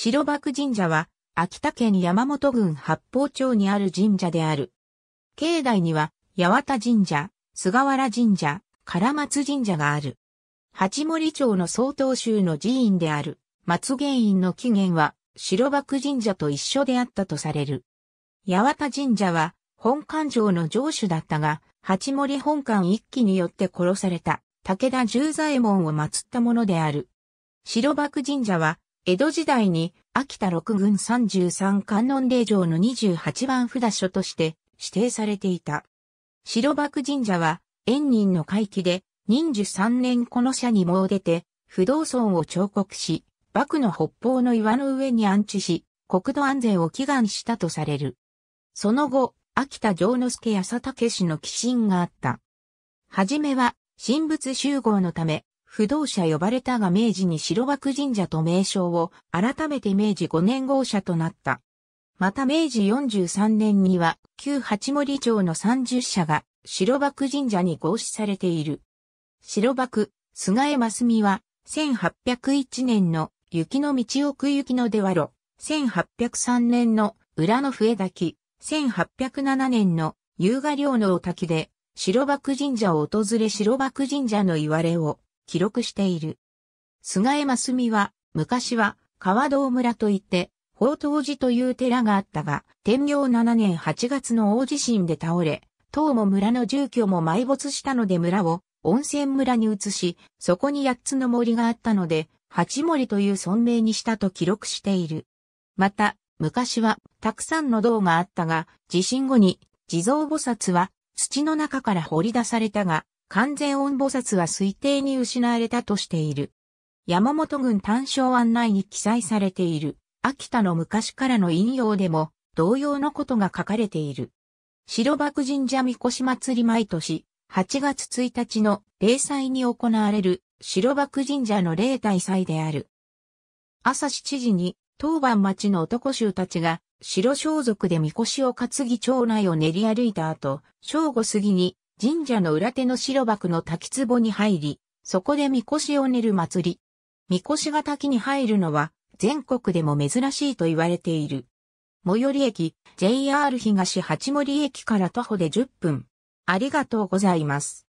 白幕神社は、秋田県山本郡八方町にある神社である。境内には、八幡神社、菅原神社、唐松神社がある。八森町の総統州の寺院である、松原院の起源は、白幕神社と一緒であったとされる。八幡神社は、本館城の城主だったが、八森本館一揆によって殺された、武田十左衛門を祀ったものである。白幕神社は、江戸時代に秋田六軍33観音霊場の28番札所として指定されていた。白幕神社は、円仁の回帰で、忍寿3年この社に詣出て、不動尊を彫刻し、幕の北方の岩の上に安置し、国土安全を祈願したとされる。その後、秋田城之助安竹氏の寄進があった。はじめは、神仏集合のため、不動社呼ばれたが明治に白幕神社と名称を改めて明治5年号社となった。また明治43年には旧八森町の30社が白幕神社に合祀されている。白幕、菅江真澄は1801年の雪の道奥雪の出和路、1803年の裏の笛滝、1807年の優雅寮のお滝で白幕神社を訪れ白幕神社の言われを記録している。菅江真澄は、昔は、川道村といって、宝刀寺という寺があったが、天明7年8月の大地震で倒れ、塔も村の住居も埋没したので村を温泉村に移し、そこに8つの森があったので、八森という村名にしたと記録している。また、昔はたくさんの銅があったが、地震後に地蔵菩薩は土の中から掘り出されたが、完全音菩薩は推定に失われたとしている。山本軍単勝案内に記載されている、秋田の昔からの引用でも、同様のことが書かれている。白幕神社神輿祭り毎年、8月1日の霊祭に行われる白幕神社の霊体祭である。朝7時に当番町の男衆たちが白装束で神輿を担ぎ町内を練り歩いた後、正午過ぎに神社の裏手の白幕の滝壺に入り、そこでみこしを練る祭り。みこしが滝に入るのは全国でも珍しいと言われている。最寄り駅、JR 東八森駅から徒歩で10分。ありがとうございます。